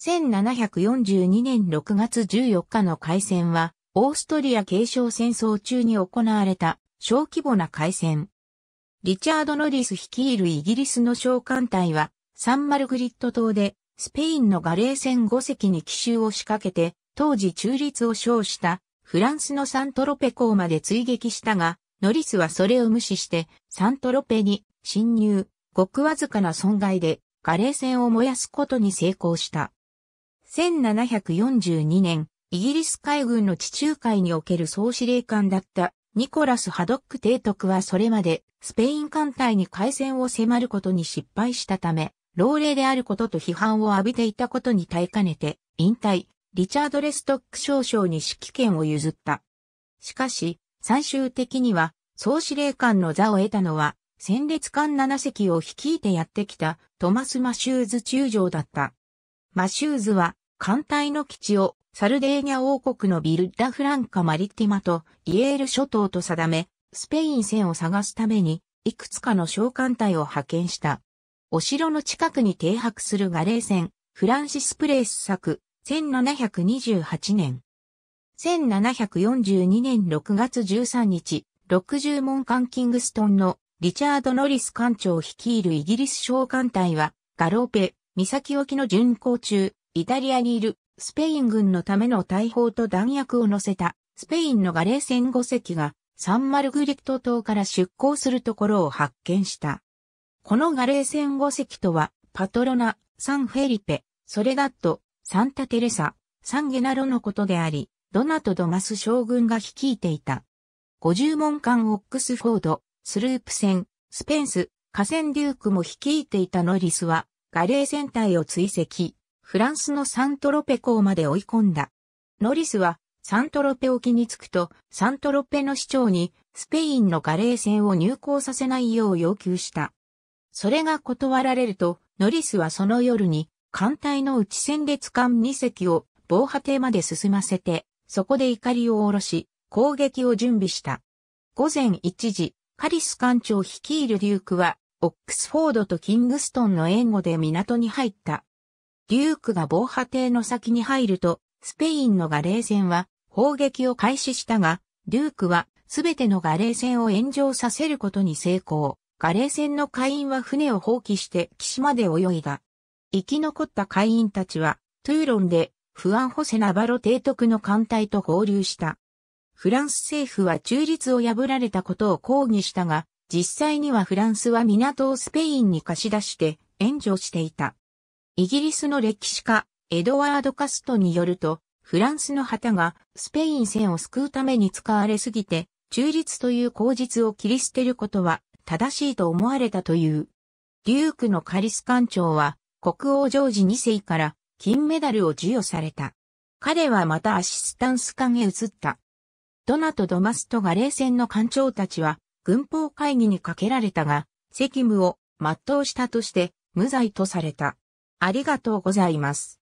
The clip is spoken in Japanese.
1742年6月14日の海戦は、オーストリア継承戦争中に行われた小規模な海戦。リチャード・ノリス率いるイギリスの召喚隊は、サンマルグリット島で、スペインのガレー船5隻に奇襲を仕掛けて、当時中立を称したフランスのサントロペ港まで追撃したが、ノリスはそれを無視してサントロペに侵入、ごくわずかな損害でガレー船を燃やすことに成功した。1742年、イギリス海軍の地中海における総司令官だったニコラス・ハドック提督はそれまでスペイン艦隊に海戦を迫ることに失敗したため、老齢であることと批判を浴びていたことに耐えかねて、引退、リチャード・レストック少将に指揮権を譲った。しかし、最終的には、総司令官の座を得たのは、戦列艦7隻を率いてやってきたトマス・マシューズ中将だった。マシューズは艦隊の基地をサルデーニャ王国のビルダフランカ・マリティマとイエール諸島と定め、スペイン船を探すために、いくつかの小艦隊を派遣した。お城の近くに停泊するガレー船、フランシス・プレイス作、1728年。1742年6月13日、60門艦キングストンのリチャード・ノリス艦長率いるイギリス小艦隊は、ガローペ、岬沖の巡航中、イタリアにいるスペイン軍のための大砲と弾薬を乗せたスペインのガレー船5隻がサンマルグリット島から出港するところを発見した。このガレー船5隻とはパトロナ、サンフェリペ、ソレガット、サンタテレサ、サンゲナロのことであり、ドナト・ドマス将軍が率いていた。50門艦オックスフォード、スループ船、スペンス、河川デュークも率いていたノリスは、ガレー船隊を追跡。フランスのサントロペ港まで追い込んだ。ノリスはサントロペ沖に着くと、サントロペの市長にスペインのガレー船を入港させないよう要求した。それが断られると、ノリスはその夜に艦隊の内戦列艦2隻を防波堤まで進ませて、そこで怒りを下ろし、攻撃を準備した。午前1時、カリス艦長率いるデュークは、オックスフォードとキングストンの援護で港に入った。デュークが防波堤の先に入ると、スペインのガレー船は砲撃を開始したが、デュークはすべてのガレー船を炎上させることに成功。ガレー船の会員は船を放棄して岸まで泳いだ。生き残った会員たちは、トゥーロンで、フアン・ホセ・ナバロ提督の艦隊と合流した。フランス政府は中立を破られたことを抗議したが、実際にはフランスは港をスペインに貸し出して援助していた。イギリスの歴史家、エドワード・カストによると、フランスの旗がスペイン戦を救うために使われすぎて、中立という口実を切り捨てることは正しいと思われたという。デュークのカリス艦長は、国王ジョージ2世から金メダルを授与された。彼はまたアシスタンス艦へ移った。ドナとドマストが冷戦の艦長たちは、軍法会議にかけられたが、責務を全うしたとして、無罪とされた。ありがとうございます。